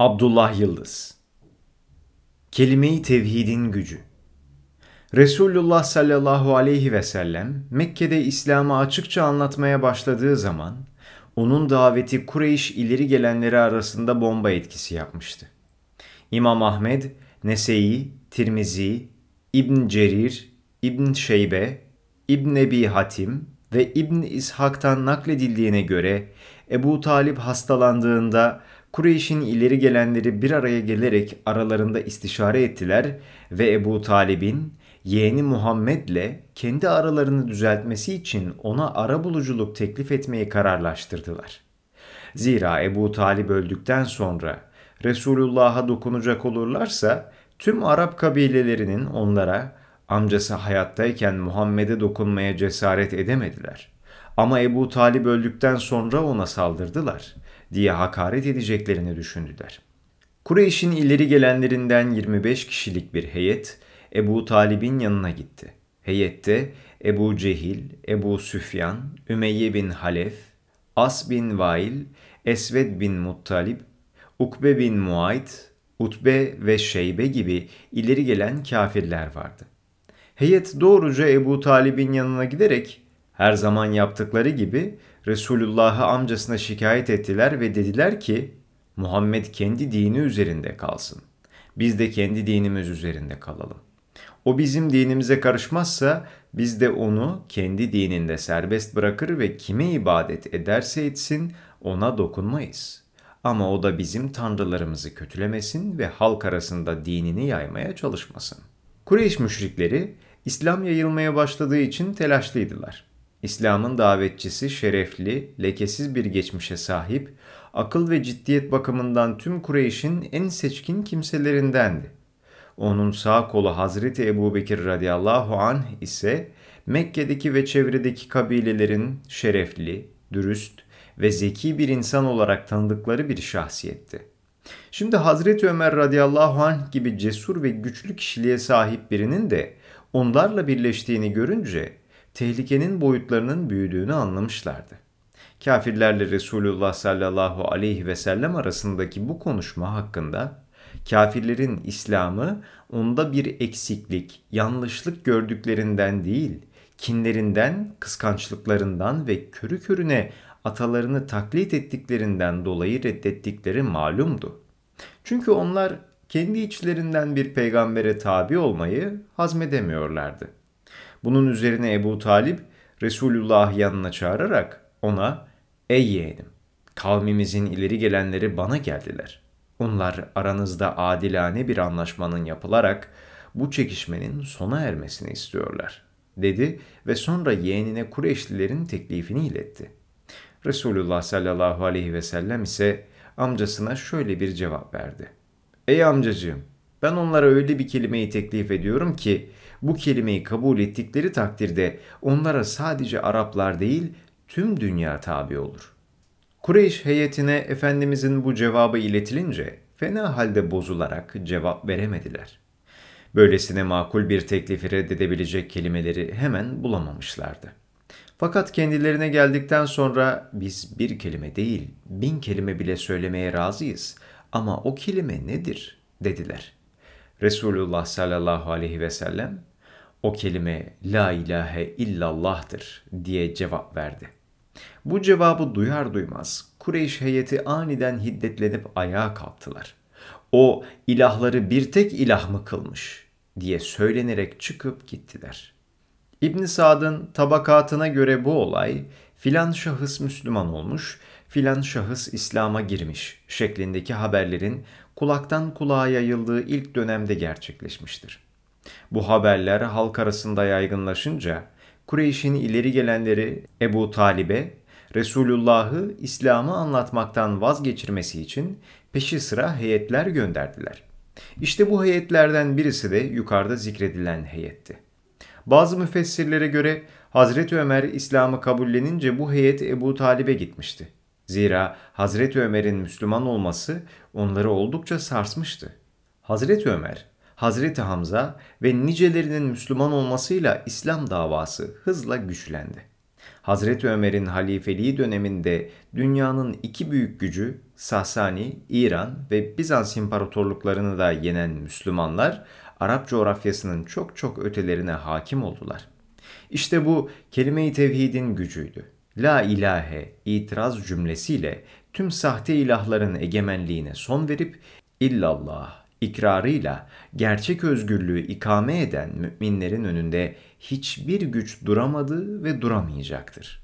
Abdullah Yıldız Kelime-i Tevhidin Gücü Resulullah sallallahu aleyhi ve sellem Mekke'de İslam'ı açıkça anlatmaya başladığı zaman onun daveti Kureyş ileri gelenleri arasında bomba etkisi yapmıştı. İmam Ahmed, Nese'yi, Tirmizi, İbn Cerir, İbn Şeybe, İbn Ebi Hatim ve İbn İshak'tan nakledildiğine göre Ebu Talip hastalandığında Kureyş'in ileri gelenleri bir araya gelerek aralarında istişare ettiler ve Ebu Talib'in yeğeni Muhammed'le kendi aralarını düzeltmesi için ona ara buluculuk teklif etmeyi kararlaştırdılar. Zira Ebu Talib öldükten sonra Resulullah'a dokunacak olurlarsa tüm Arap kabilelerinin onlara amcası hayattayken Muhammed'e dokunmaya cesaret edemediler. Ama Ebu Talib öldükten sonra ona saldırdılar diye hakaret edeceklerini düşündüler. Kureyş'in ileri gelenlerinden 25 kişilik bir heyet Ebu Talib'in yanına gitti. Heyette Ebu Cehil, Ebu Süfyan, Ümeyye bin Halef, As bin Vail, Esved bin Muttalib, Ukbe bin Muayt, Utbe ve Şeybe gibi ileri gelen kafirler vardı. Heyet doğruca Ebu Talib'in yanına giderek her zaman yaptıkları gibi Resulullah'ı amcasına şikayet ettiler ve dediler ki Muhammed kendi dini üzerinde kalsın. Biz de kendi dinimiz üzerinde kalalım. O bizim dinimize karışmazsa biz de onu kendi dininde serbest bırakır ve kime ibadet ederse etsin ona dokunmayız. Ama o da bizim tanrılarımızı kötülemesin ve halk arasında dinini yaymaya çalışmasın. Kureyş müşrikleri İslam yayılmaya başladığı için telaşlıydılar. İslam'ın davetçisi şerefli, lekesiz bir geçmişe sahip, akıl ve ciddiyet bakımından tüm Kureyş'in en seçkin kimselerindendi. Onun sağ kolu Hazreti Ebu Bekir radıyallahu anh ise Mekke'deki ve çevredeki kabilelerin şerefli, dürüst ve zeki bir insan olarak tanıdıkları bir şahsiyetti. Şimdi Hazreti Ömer radıyallahu anh gibi cesur ve güçlü kişiliğe sahip birinin de onlarla birleştiğini görünce tehlikenin boyutlarının büyüdüğünü anlamışlardı. Kafirlerle Resulullah sallallahu aleyhi ve sellem arasındaki bu konuşma hakkında kafirlerin İslam'ı onda bir eksiklik, yanlışlık gördüklerinden değil, kinlerinden, kıskançlıklarından ve körü körüne atalarını taklit ettiklerinden dolayı reddettikleri malumdu. Çünkü onlar kendi içlerinden bir peygambere tabi olmayı hazmedemiyorlardı. Bunun üzerine Ebu Talip Resulullah yanına çağırarak ona ''Ey yeğenim, kavmimizin ileri gelenleri bana geldiler. Onlar aranızda adilane bir anlaşmanın yapılarak bu çekişmenin sona ermesini istiyorlar.'' dedi ve sonra yeğenine Kureyşlilerin teklifini iletti. Resulullah sallallahu aleyhi ve sellem ise amcasına şöyle bir cevap verdi. Ey amcacığım ben onlara öyle bir kelimeyi teklif ediyorum ki bu kelimeyi kabul ettikleri takdirde onlara sadece Araplar değil tüm dünya tabi olur. Kureyş heyetine Efendimizin bu cevabı iletilince fena halde bozularak cevap veremediler. Böylesine makul bir teklifi reddedebilecek kelimeleri hemen bulamamışlardı. Fakat kendilerine geldikten sonra biz bir kelime değil bin kelime bile söylemeye razıyız ama o kelime nedir dediler. Resulullah sallallahu aleyhi ve sellem o kelime la ilahe illallah'tır diye cevap verdi. Bu cevabı duyar duymaz Kureyş heyeti aniden hiddetlenip ayağa kalktılar. O ilahları bir tek ilah mı kılmış diye söylenerek çıkıp gittiler. İbn Sad'ın tabakatına göre bu olay filan şahıs Müslüman olmuş, filan şahıs İslam'a girmiş şeklindeki haberlerin kulaktan kulağa yayıldığı ilk dönemde gerçekleşmiştir. Bu haberler halk arasında yaygınlaşınca Kureyş'in ileri gelenleri Ebu Talib'e Resulullah'ı İslam'ı anlatmaktan vazgeçirmesi için peşi sıra heyetler gönderdiler. İşte bu heyetlerden birisi de yukarıda zikredilen heyetti. Bazı müfessirlere göre Hazreti Ömer İslam'ı kabullenince bu heyet Ebu Talib'e gitmişti. Zira Hazreti Ömer'in Müslüman olması onları oldukça sarsmıştı. Hazreti Ömer Hazreti Hamza ve nicelerinin Müslüman olmasıyla İslam davası hızla güçlendi. Hazreti Ömer'in halifeliği döneminde dünyanın iki büyük gücü Sasani, İran ve Bizans imparatorluklarını da yenen Müslümanlar Arap coğrafyasının çok çok ötelerine hakim oldular. İşte bu kelime-i tevhidin gücüydü. La ilahe itiraz cümlesiyle tüm sahte ilahların egemenliğine son verip illallah ikrarıyla gerçek özgürlüğü ikame eden müminlerin önünde hiçbir güç duramadı ve duramayacaktır.